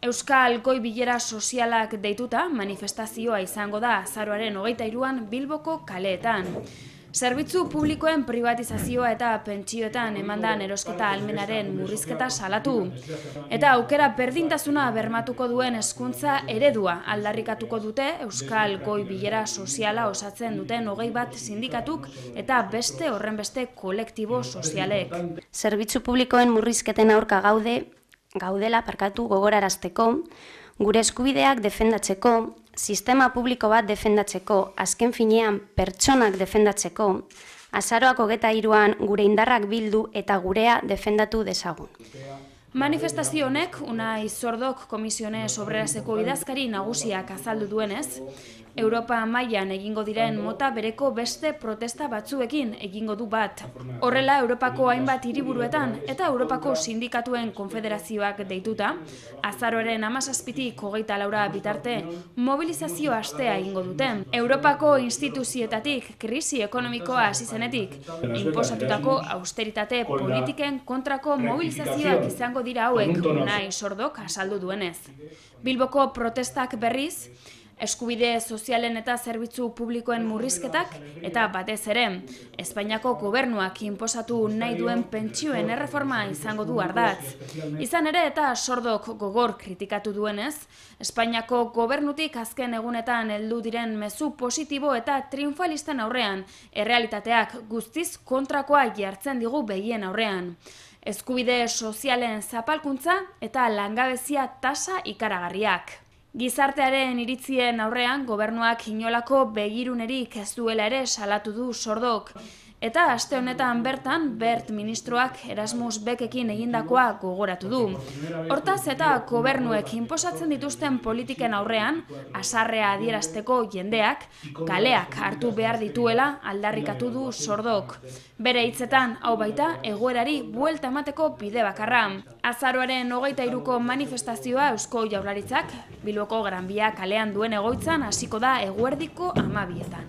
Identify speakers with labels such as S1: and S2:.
S1: Euskal Goi Bilera Sozialak deituta manifestazioa izango da azaroaren hogeita iruan Bilboko kaleetan. Zerbitzu publikoen privatizazioa eta pentsioetan emandan erosketa almenaren murrizketa salatu. Eta aukera berdintasuna bermatuko duen hezkuntza eredua aldarrikatuko dute Euskal Goi Bilera Soziala osatzen duten hogei bat sindikatuk
S2: eta beste horren beste kolektibo sozialek. Zerbitzu publikoen murrizketen aurka gaude gaudela parkatu gogorarazteko, gure eskubideak defendatzeko, sistema publiko bat defendatzeko, azken finean pertsonak defendatzeko, azaroak hogeta iruan gure indarrak bildu eta gurea defendatu dezagun.
S1: Manifestazio honek Unai Zordok komisione sobreraseko idazkari nagusiak azaldu duenez, Europa mailan egingo diren mota bereko beste protesta batzuekin egingo du bat. Horrela Europako hainbat hiriburuetan eta Europako sindikatuen konfederazioak deituta, azaroaren tik hogeita laura bitarte, mobilizazio astea egingo duten. Europako instituzietatik, krisi ekonomikoa hasi imposatutako austeritate politiken kontrako mobilizazioak izango izango dira hauek nahi sordok asaldu duenez. Bilboko protestak berriz, eskubide sozialen eta zerbitzu publikoen murrizketak, eta batez ere, Espainiako gobernuak inposatu nahi duen pentsioen erreforma izango du ardatz. Izan ere eta sordok gogor kritikatu duenez, Espainiako gobernutik azken egunetan heldu diren mezu positibo eta triunfalisten aurrean, errealitateak guztiz kontrakoa jartzen digu behien aurrean. Eskubide sozialen zapalkuntza eta langabezia tasa ikaragarriak. Gizartearen iritzien aurrean, gobernuak inolako begirunerik ez duela ere salatu du sordok. Eta aste honetan bertan Bert ministroak Erasmus bekekin egindakoa gogoratu du. Hortaz eta gobernuek inposatzen dituzten politiken aurrean hasarrea adierazteko jendeak kaleak hartu behar dituela aldarrikatu du sordok. Bere hitzetan hau baita egoerari buelta emateko bide bakarra. Azaroaren 23ko manifestazioa Eusko Jaurlaritzak Bilboko Granbia kalean duen egoitzan hasiko da eguerdiko amabietan.